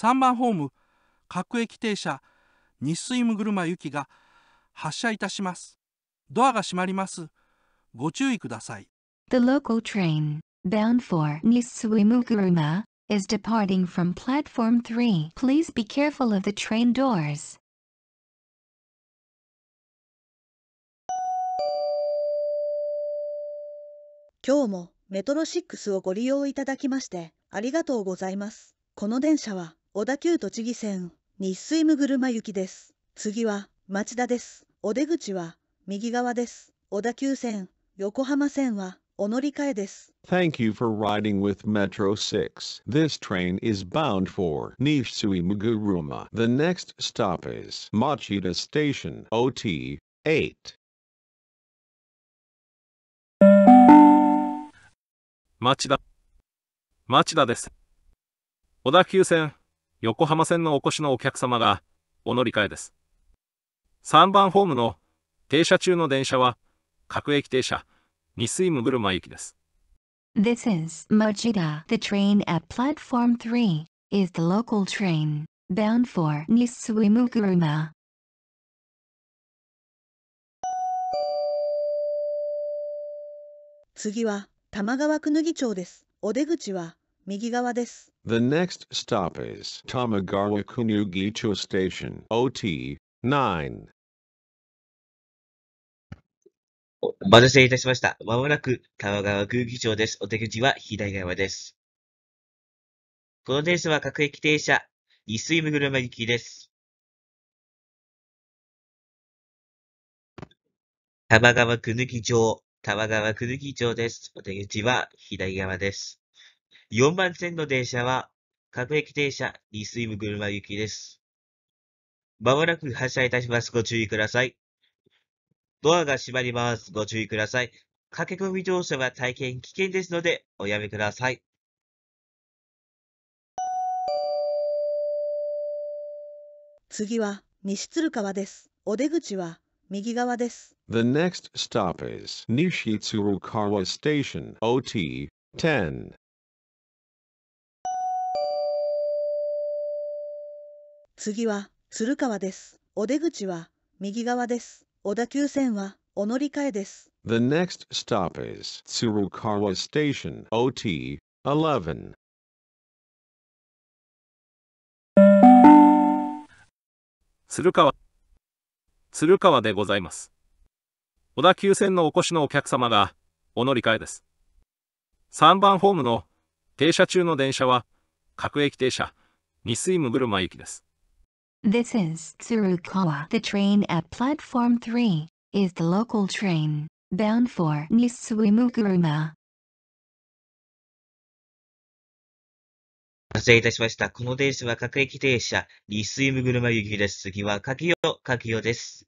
3番ホーム各駅停車日水む車行きが発車いたします。ドアが閉まります。ご注意ください。The local train bound for Nisuimuguruma is departing from platform 3. Please be careful of the train doors. 今日もメトロ6をご利用いただきましてありがとうございます。この電車は小田急栃木線、日水むぐるま行きです。次は、町田です。お出口は、右側です。小田急線、横浜線は、お乗り換えです。Thank you for riding with Metro 6. This train is bound for Nisui Muguruma. The next stop is Machida Station, OT 8. 町田。町田です。小田急線。横浜線のお越しのお客様が、お乗り換えです。3番ホームの停車中の電車は、各駅停車、ニスイムグルマ行きです。This is Mojida. The train at platform 3 is the local train bound for Nisuimuguruma. 次は玉川くぬぎ町です。お出口は右側です。The next stop is Tamagawa Kunugicho Station, OT 9. お待たせいたしました。まもなく、玉川空気町です。お手口は左側です。この電車は各駅停車、イスイムグル行きです。玉川くぬき町、玉川くぬき町です。お手口は左側です。4番線の電車は、各駅停車、イム車行きです。まもなく発車いたします。ご注意ください。ドアが閉まります。ご注意ください。駆け込み乗車は大変危険ですので、おやめください。次は西鶴川です。お出口は右側です。The next stop is 西鶴川 station OT 10. 次は鶴川です。お出口は右側です。小田急線はお乗り換えです。The next stop is Tsurukawa Station OT 11. 鶴川鶴川でございます。小田急線のお越しのお客様がお乗り換えです。3番ホームの停車中の電車は各駅停車、西水むぐるま行きです。This is Tsurukawa. The train at platform 3 is the local train bound for Nisuimuguruma. 発生いたしました。この電車は各駅停車、リスイム車行きです。次は柿代、柿代です。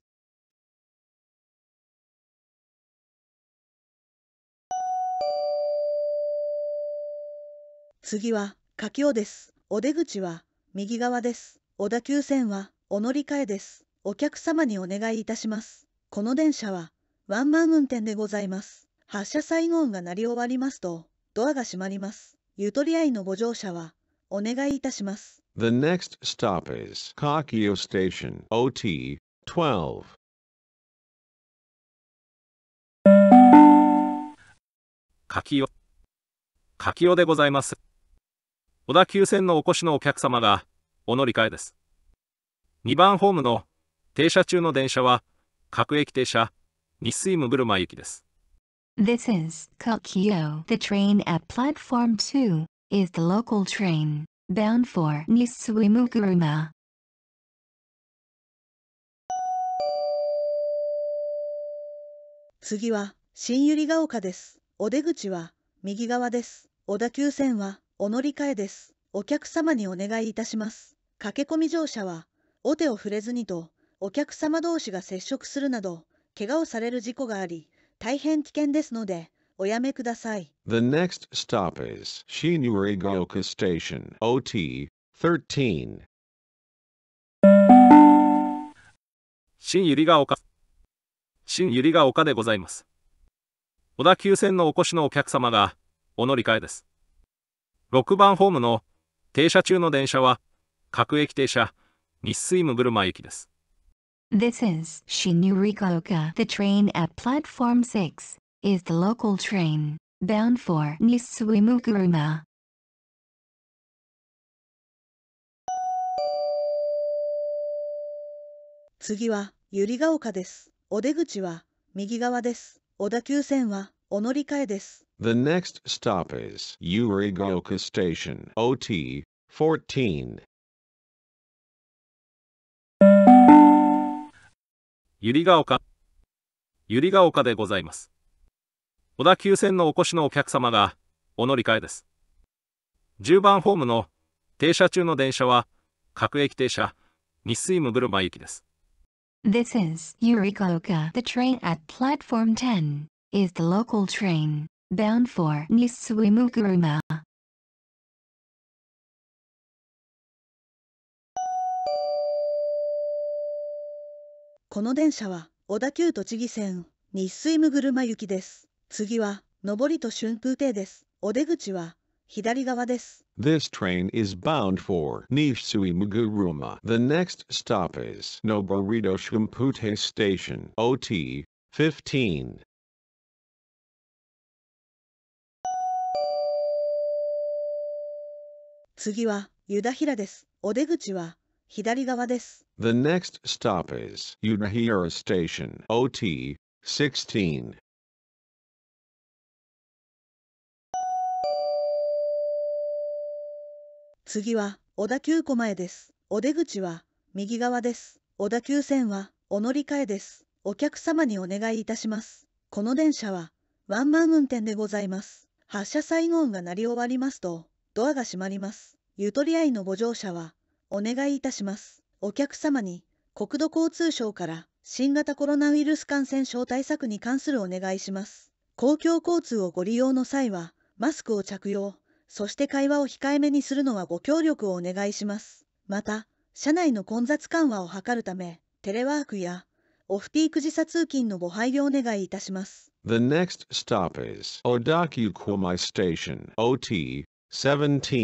次は柿代です。お出口は右側です。小田急線はお乗り換えです。お客様にお願いいたします。この電車はワンマン運転でございます。発車サイン音が鳴り終わりますと、ドアが閉まります。ゆとり合いのご乗車はお願いいたします。The next stop is Kakio Station OT12. カキオ。カキオでございます。小田急線のお越しのお客様が、お乗り換えです。2番ホームの停車中の電車は、各駅停車、日水ムブルマ行きです。This is Kokyo. The train at platform 2 is the local train bound for Nisuimuguruma. 次は新百合ヶ丘です。お出口は右側です。小田急線はお乗り換えです。お客様にお願いいたします。駆け込み乗車は、お手を触れずにと、お客様同士が接触するなど、怪我をされる事故があり、大変危険ですので、おやめください。The next stop is s h i n u r i g o k a Station OT13 新百合ヶ丘新百合ヶ丘でございます。小田急線のお越しのお客様が、お乗り換えです。6番ホームの停車中の電車は、各駅停車、日水ムブルマ行きです。This is Shinjuku-oka. The train at platform 6 is the local train bound for Nisuimukuruma. 次は百合ヶ丘です。お出口は右側です。小田急線はお乗り換えです。The next stop is Yurigoka Station, OT 14. ゆりが丘。ゆりが丘でございます。小田急線のお越しのお客様が、お乗り換えです。10番ホームの停車中の電車は、各駅停車、日水ムブルマ行きです。This is Yurigoka, the train at platform 10. is the local train bound for Nisuimukuruma. この電車は小田急栃木線日水むぐるま行きです。次は上りと春風亭です。お出口は左側です。This train is bound for Nisui h Muguruma. The next stop is Noborito Shumpute Station, OT 15. 次はユダヒラです。お出口は左側です。The next stop is y u d a Station OT 16. 次は小田急小前です。お出口は右側です。小田急線はお乗り換えです。お客様にお願いいたします。この電車はワンマン運転でございます。発車再音が鳴り終わりますと、ドアが閉まります。ゆとり合いのご乗車は、お願いいたします。お客様に、国土交通省から新型コロナウイルス感染症対策に関するお願いします。公共交通をご利用の際は、マスクを着用、そして会話を控えめにするのはご協力をお願いします。また、車内の混雑緩和を図るため、テレワークやオフピーク時差通勤のご配慮お願いいたします。The next stop is Odaku Komai Station, OT 小田急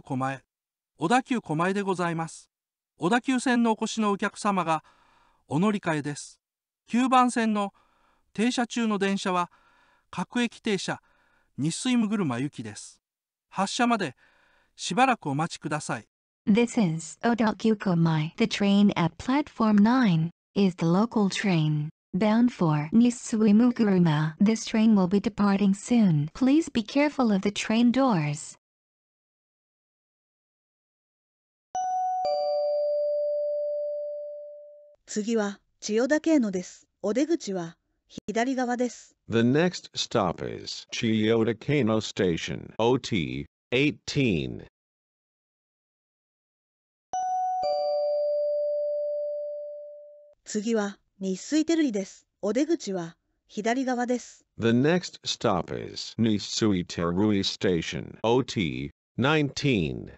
狛江小田急狛江でございます小田急線のお越しのお客様がお乗り換えです9番線の停車中の電車は各駅停車日水むぐるま行きです発車までしばらくお待ちください This is Odakyukomai. The train at platform 9 is the local train. bound for Nisuimuguruma. This train will be departing soon. Please be careful of the train doors. The next stop is Chiyoda Kano Station, OT 18. 次はニッスイテルリです。お出口は左側です。The next stop is ニスイテルリ s t a t i o t 1 9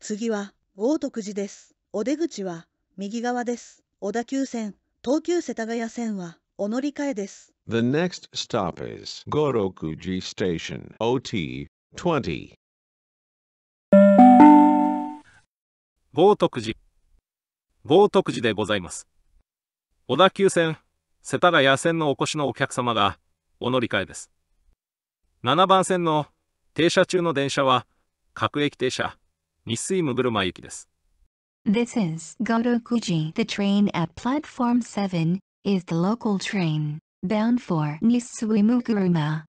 次は大徳寺です。お出口は右側です。小田急線、東急世田谷線はお乗り換えです。The next stop is 五六寺 s t a t i o OT20。豪徳寺。豪徳寺でございます。小田急線、世田谷線のお越しのお客様が、お乗り換えです。7番線の停車中の電車は、各駅停車、日水ムブルマ行きです。This is Gotokuji. The train at platform 7 is the local train bound for Nisui Mukuruma.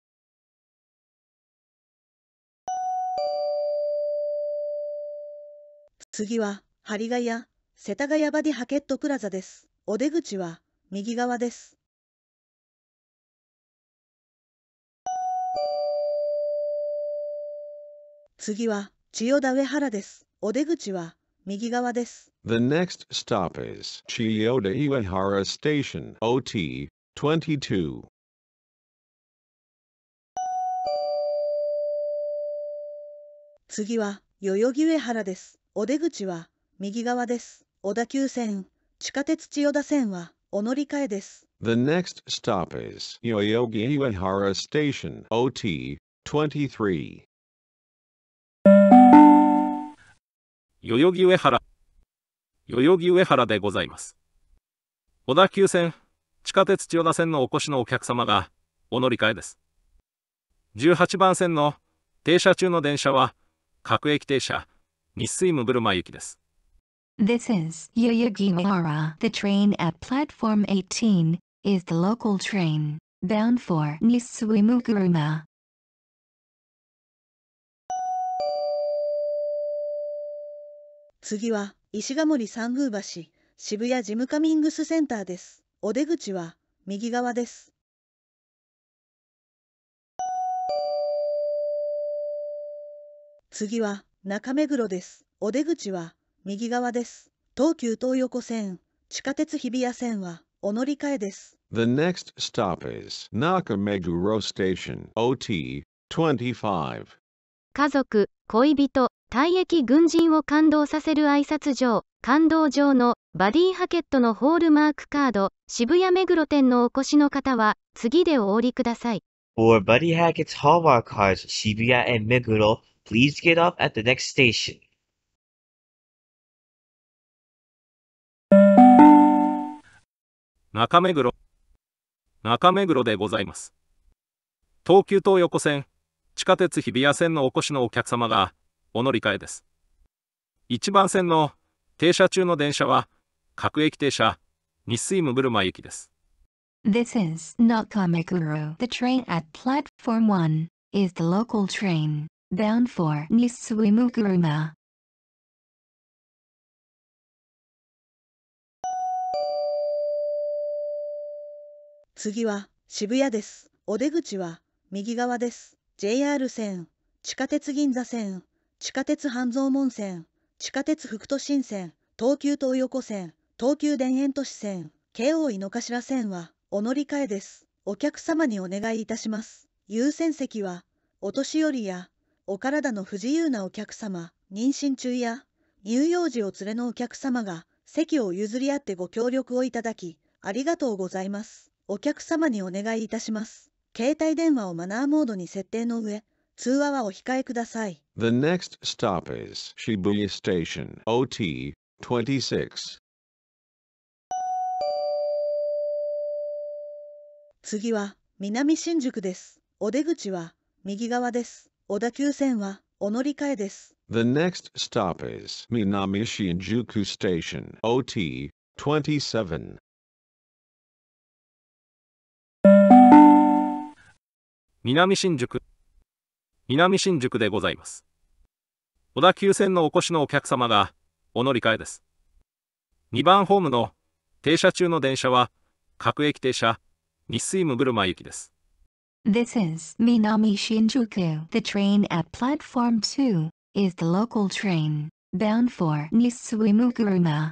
次は、針ヶ谷、世田谷バディハケットプラザです。お出口は、右側です。次は、千代田上原です。お出口は、右側です。The next stop is 千代田上原 Station OT22. 次は、代々木上原です。お出口は右側です。小田急線、地下鉄千代田線はお乗り換えです。The next stop is Yoyogi h a r a Station OT 23. 代々木上原代々木上原でございます。小田急線、地下鉄千代田線のお越しのお客様がお乗り換えです。18番線の停車中の電車は各駅停車日水ムブルマ行きです。This is y o y o g i m a r a The train at platform 18 is the local train bound for Nisuimuguruma. 次は石森三宮橋渋谷ジムカミングスセンターです。お出口は右側です。次は中目黒です。お出口は右側です。東急東横線、地下鉄日比谷線はお乗り換えです。The next stop is Station OT25 家族、恋人、退役軍人を感動させる挨拶状、感動状のバディハケットのホールマークカード、渋谷目黒店のお越しの方は、次でお降りください。o r Buddy Hackett's Hallmark cards, a n d Please get off at the next station. 中目黒中目黒でございます東急東横線地下鉄日比谷線のお越しのお客様がお乗り換えです1番線の停車中の電車は各駅停車日水ムブルマ行きです This is Nakameguro. The train at platform 1 is the local train. Bound for n i s i m u k u r u m a 次は渋谷です。お出口は右側です。JR 線、地下鉄銀座線、地下鉄半蔵門線、地下鉄副都心線、東急東横線、東急田園都市線、京王井の頭線はお乗り換えです。お客様にお願いいたします。優先席はお年寄りやお体の不自由なお客様、妊娠中や乳幼児を連れのお客様が席を譲り合ってご協力をいただき、ありがとうございます。お客様にお願いいたします。携帯電話をマナーモードに設定の上、通話はお控えください。The next stop is Shibuya Station OT26 次は南新宿です。お出口は右側です。小田急線はお乗り換えです。The next stop is Minami Shinjuku Station, OT 27. 南新宿南新宿でございます。小田急線のお越しのお客様がお乗り換えです。2番ホームの停車中の電車は各駅停車日水ムブルマ行きです。This is Minami Shinjuku. The train at platform 2 is the local train bound for Nisumikuruma.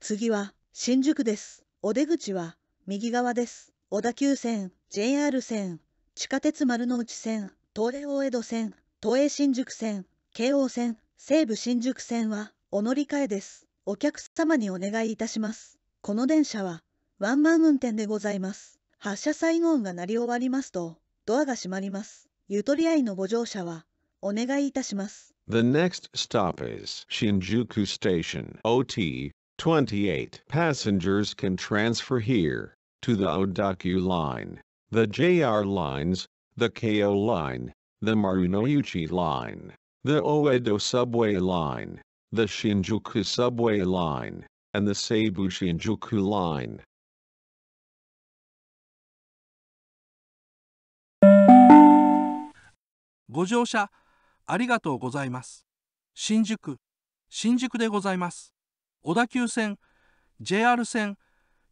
次は新宿です。お出口は右側です。小田急線、JR 線、地下鉄丸の内線、東レ大江戸線、都営新宿線、京王線、西武新宿線はお乗り換えです。お客様にお願いいたします。この電車は、ワンマン運転でございます。発車サイン音が鳴り終わりますと、ドアが閉まります。ゆとり合いのご乗車は、お願いいたします。The next stop is Shinjuku Station, OT 28. Passengers can transfer here to the Odaku Line, the JR Lines, the KO Line, the Marunouchi Line, the Oedo Subway Line, the Shinjuku subway line, and the Seibu Shinjuku line. ご乗車ありがとうございます。新宿、新宿でございます。小田急線、JR 線、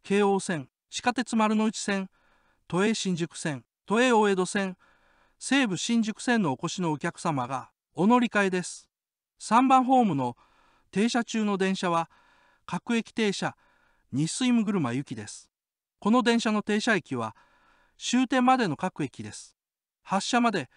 京王線、地下鉄丸の内線、都営新宿線、都営大江戸線、西武新宿線のお越しのお客様がお乗り換えです。3番ホームの停車中の電車は各駅停車ニ日水務車行きですこの電車の停車駅は終点までの各駅です発車まで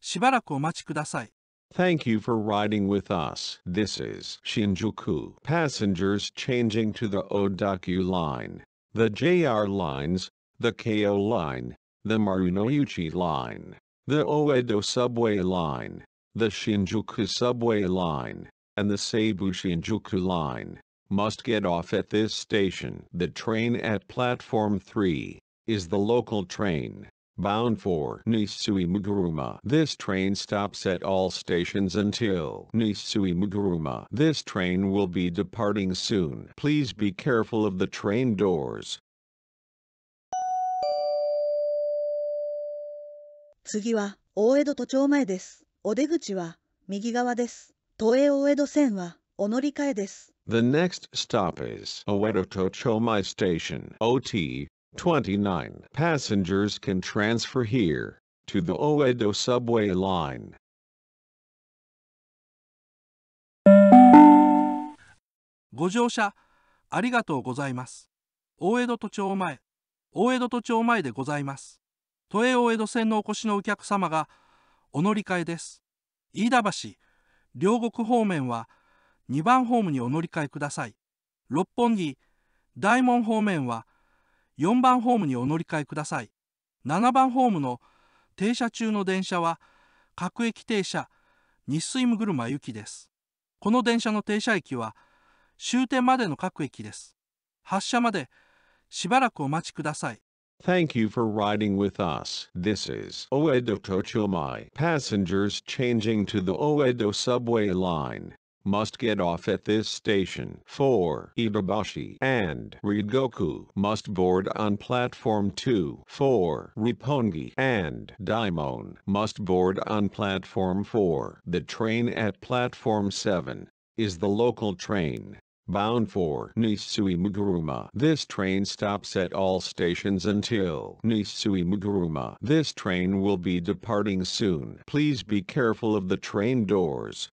しばらくお待ちください Thank you for riding with us. This is Shinjuku. Passengers changing to the Odaku line, the JR lines, the KO line, the Marunouchi line, the Oedo subway line, the Shinjuku subway line, and the Seibu Shinjuku line, must get off at this station. The train at platform 3 is the local train bound for Nisui Mugaruma. This train stops at all stations until Nisui Mugaruma. This train will be departing soon. Please be careful of the train doors. 次は大江戸都庁前です。お出口は右側です。都営大江戸線はお乗り換えです。The next stop is Oedo Tochomai Station, OT 29. Passengers can transfer here to the Oedo subway line. ご乗車ありがとうございます。大江戸都庁前、大江戸都庁前でございます。都営大江戸線のお越しのお客様がお乗り換えです。飯田橋両国方面は2番ホームにお乗り換えください。六本木、大門方面は4番ホームにお乗り換えください。7番ホームの停車中の電車は各駅停車日水むぐるま行きです。この電車の停車駅は終点までの各駅です。発車までしばらくお待ちください。Thank you for riding with us. This is Oedo Tochomai. Passengers changing to the Oedo subway line must get off at this station. 4. Itabashi and Rigoku must board on platform 2. 4. Ripongi and Daimon must board on platform 4. The train at platform 7 is the local train bound for Nisui Muguruma. This train stops at all stations until Nisui Muguruma. This train will be departing soon. Please be careful of the train doors.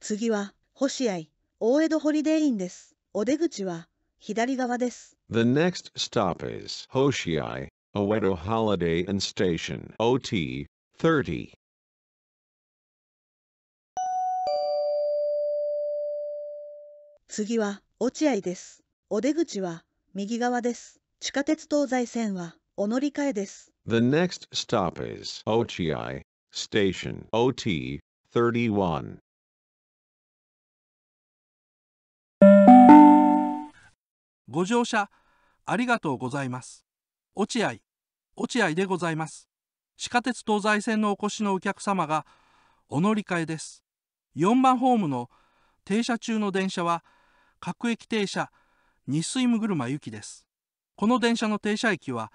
次は、星合、大江戸ホリデーインです。お出口は、左側です。The next stop is Hoshiai, Oedo Holiday Inn Station, OT 30. 次は落合です。お出口は右側です。地下鉄東西線はお乗り換えです。The next stop is 落合 Station OT 31. ご乗車ありがとうございます。落合、落合でございます。地下鉄東西線のお越しのお客様がお乗り換えです。4番ホームの停車中の電車は各駅停車ニスイムグルマ行きです。この電車の停車駅は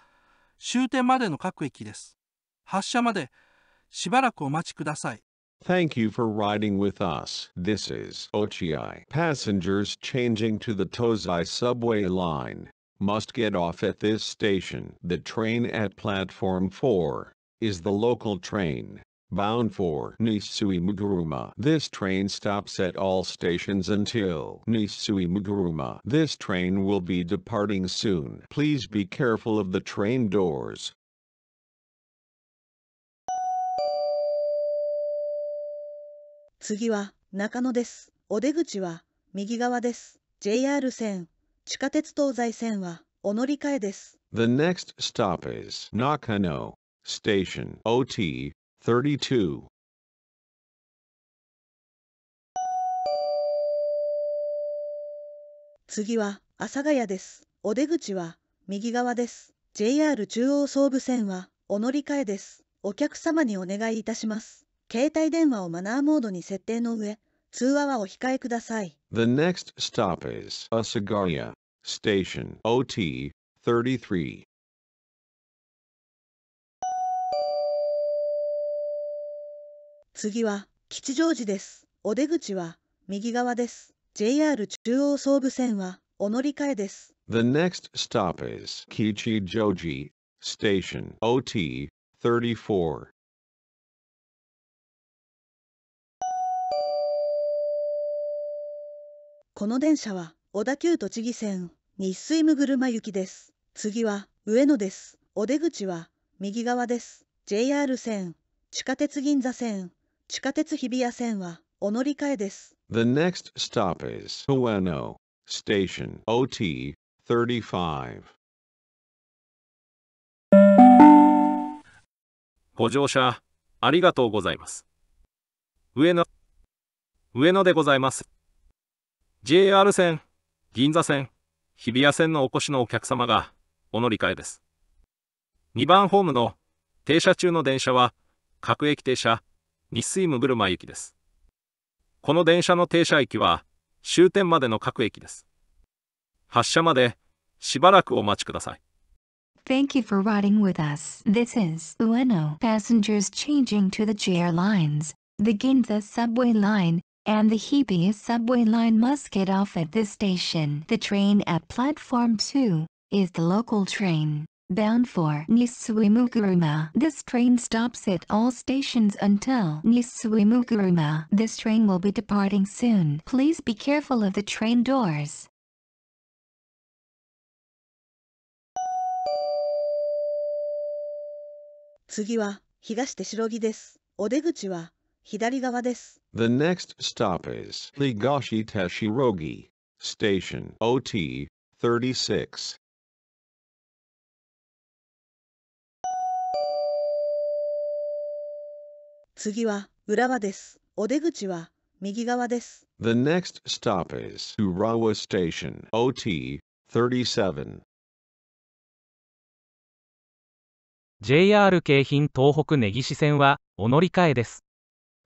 終点までの各駅です。発車までしばらくお待ちください。Thank you for riding with us. This is Ochiai. Passengers changing to the Tozai subway line must get off at this station. The train at platform 4 is the local train. bound for Nisui Mudaruma. This train stops at all stations until Nisui Mudaruma. This train will be departing soon. Please be careful of the train doors. The next stop is Nakano Station OT 32次は阿佐ヶ谷です。お出口は右側です。JR 中央総武線はお乗り換えです。お客様にお願いいたします。携帯電話をマナーモードに設定の上、通話はお控えください。The next stop is Station OT33. 次は、吉祥寺です。お出口は、右側です。JR 中央総武線は、お乗り換えです。The next stop is Kichijoji Station OT 34. この電車は小田急栃木線日水むぐ行きです。次は上野です。お出口は右側です。JR 線、地下鉄銀座線、地下鉄日比谷線はお乗り換えです。The next stop is Ueno Station OT 35. ご乗車ありがとうございます。上野上野でございます。JR 線、銀座線、日比谷線のお越しのお客様がお乗り換えです。2番ホームの停車中の電車は各駅停車ニッスイムブルマ駅です。この電車の停車駅は、終点までの各駅です。発車まで、しばらくお待ちください。Thank you for riding with us. This is Ueno. Passengers changing to the JR lines, the Ginza subway line, and the Hibiya subway line must get off at this station. The train at platform 2 is the local train. bound for Nisuimukuruma. This train stops at all stations until Nisuimukuruma. This train will be departing soon. Please be careful of the train doors. The next stop is Higashi Teshirogi, Station OT 36. 次は浦和です。お出口は右側です。The next stop is Urawa Station, OT 37. JR 京浜東北根岸線はお乗り換えです。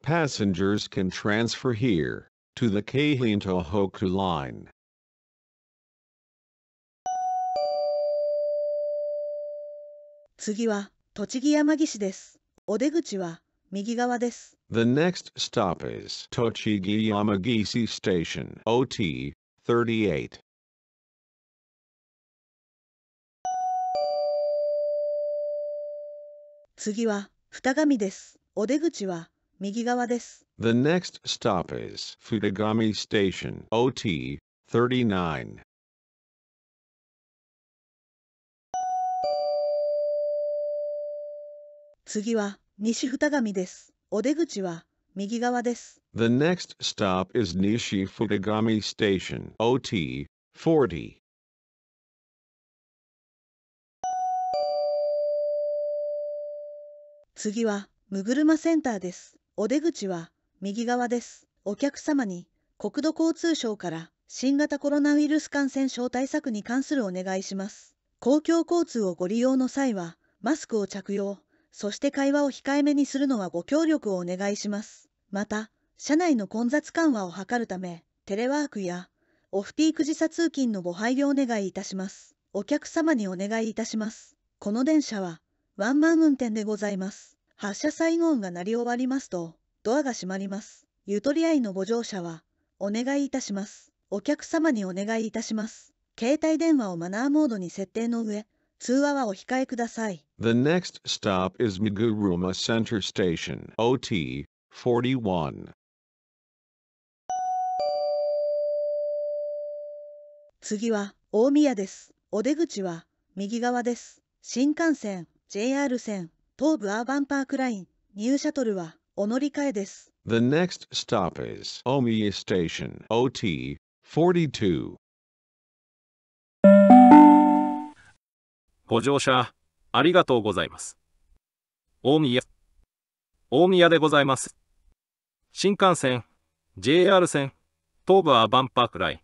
Passengers can transfer here to the Keihin Tohoku line. 次は栃木山岸です。お出口は右側です。The next stop is Tochigi Yamagisi Station OT 38. 次は二神です。お出口は右側です。The next stop is Futagami Station OT 39. 次は西二上です。お出口は右側です。The next stop is 西二上 Station OT 40. 次は、むぐるまセンターです。お出口は、右側です。お客様に、国土交通省から、新型コロナウイルス感染症対策に関するお願いします。公共交通をご利用の際は、マスクを着用、そして会話を控えめにするのはご協力をお願いします。また、社内の混雑緩和を図るため、テレワークやオフピーク時差通勤のご配慮をお願いいたします。お客様にお願いいたします。この電車はワンマン運転でございます。発車サイン音が鳴り終わりますと、ドアが閉まります。ゆとり合いのご乗車は、お願いいたします。お客様にお願いいたします。携帯電話をマナーモードに設定の上、通話はお控えください。The next stop is m i g u r u m a Center Station, OT 41. 次は大宮です。お出口は右側です。新幹線、JR 線、東武アーバンパークライン、ニューシャトルはお乗り換えです。The next stop is Omiya Station, OT 42. ご乗車、ありがとうございます。大宮。大宮でございます。新幹線、JR 線、東武アバンパークライ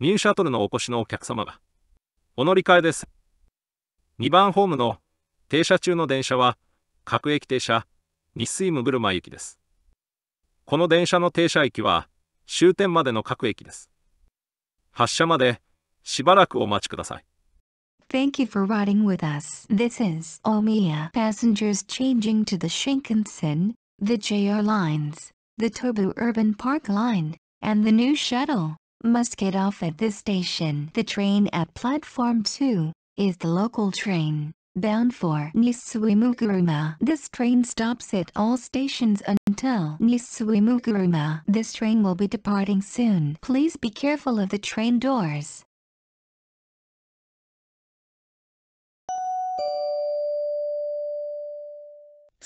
ニューシャトルのお越しのお客様が、お乗り換えです。2番ホームの停車中の電車は、各駅停車、日水ムブルマ行きです。この電車の停車駅は、終点までの各駅です。発車まで、しばらくお待ちください。Thank you for riding with us. This is Omiya. Passengers changing to the Shinkansen, the JR lines, the Tobu Urban Park line, and the new shuttle must get off at this station. The train at platform 2 is the local train bound for Nisuimuguruma. This train stops at all stations until Nisuimuguruma. This train will be departing soon. Please be careful of the train doors.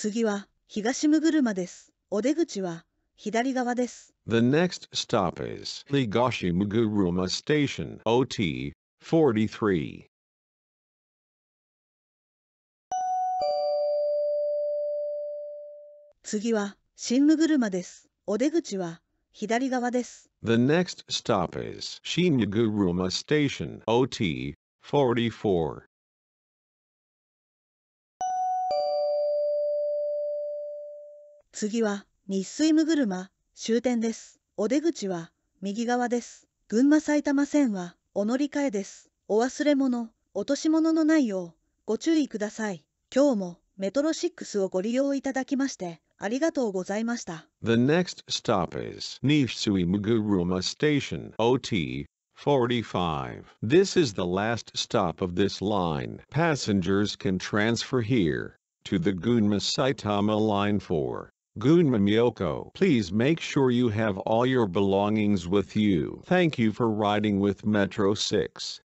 次は東六車です。お出口は左側です。The next stop is Higashimuguruma Station OT 43. 次は新六車です。お出口は左側です。The next stop is Shinuguruma Station OT 44. 次は、日水むぐるま、終点です。お出口は、右側です。群馬埼玉線は、お乗り換えです。お忘れ物、落とし物のないよう、ご注意ください。今日も、メトロ6をご利用いただきまして、ありがとうございました。The next stop is Nisui Muguruma Station OT 45. This is the last stop of this line. Passengers can transfer here to the Gunma Saitama line 4. Goon Miyoko, please make sure you have all your belongings with you. Thank you for riding with Metro 6.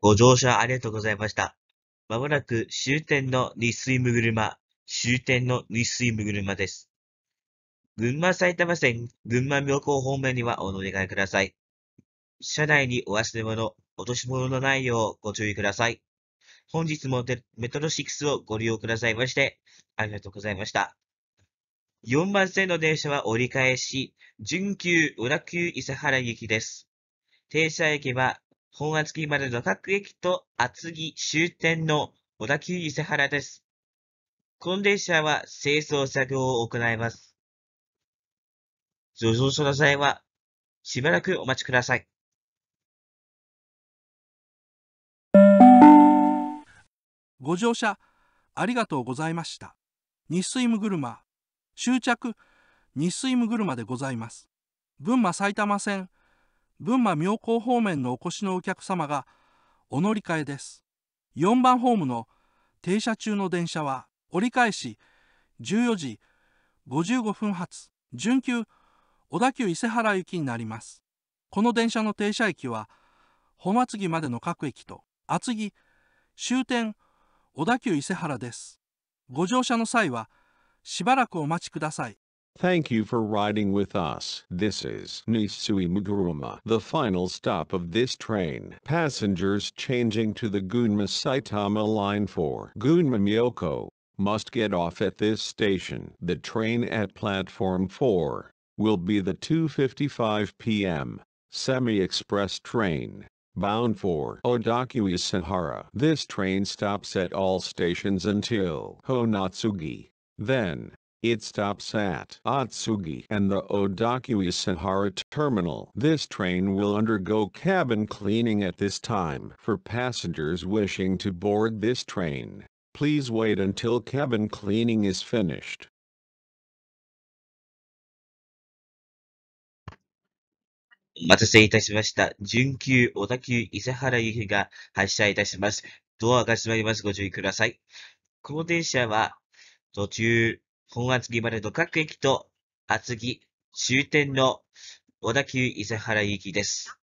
ご乗車ありがとうございました。まもなく終点の日水むぐるま、終点の日水むぐるまです。群馬埼玉線、群馬妙高方面にはお乗り換えください。車内にお忘れ物、落とし物のないようご注意ください。本日もメトロ6をご利用くださいまして、ありがとうございました。4番線の電車は折り返し、準急小田急伊佐原行きです。停車駅は、本厚木までの各駅と厚木終点の小田急伊勢原です。この電車は清掃作業を行います。乗乗車の際は、しばらくお待ちください。ご乗車ありがとうございました。日水ムグルマ、終着、日水ムグルマでございます。群馬埼玉線、群馬妙高方面のお越しのお客様がお乗り換えです。4番ホームの停車中の電車は折り返し14時55分発、準急小田急伊勢原行きになります。この電車の停車駅は、本厚木までの各駅と厚木終点小田急伊勢原です。ご乗車の際は、しばらくお待ちください。Thank you for riding with us. This is Nisui m u g u r u m a the final stop of this train. Passengers changing to the Gunma Saitama line for Gunma Myoko must get off at this station. The train at platform 4 will be the 2:55 p.m. semi-express train. bound for Odakyu Sahara. This train stops at all stations until Honatsugi. Then, it stops at Atsugi and the Odakyu Sahara terminal. This train will undergo cabin cleaning at this time. For passengers wishing to board this train, please wait until cabin cleaning is finished. お待たせいたしました。準急小田急伊勢原行きが発車いたします。ドアが閉まります。ご注意ください。この電車は、途中、本厚木までの各駅と厚木終点の小田急伊勢原行きです。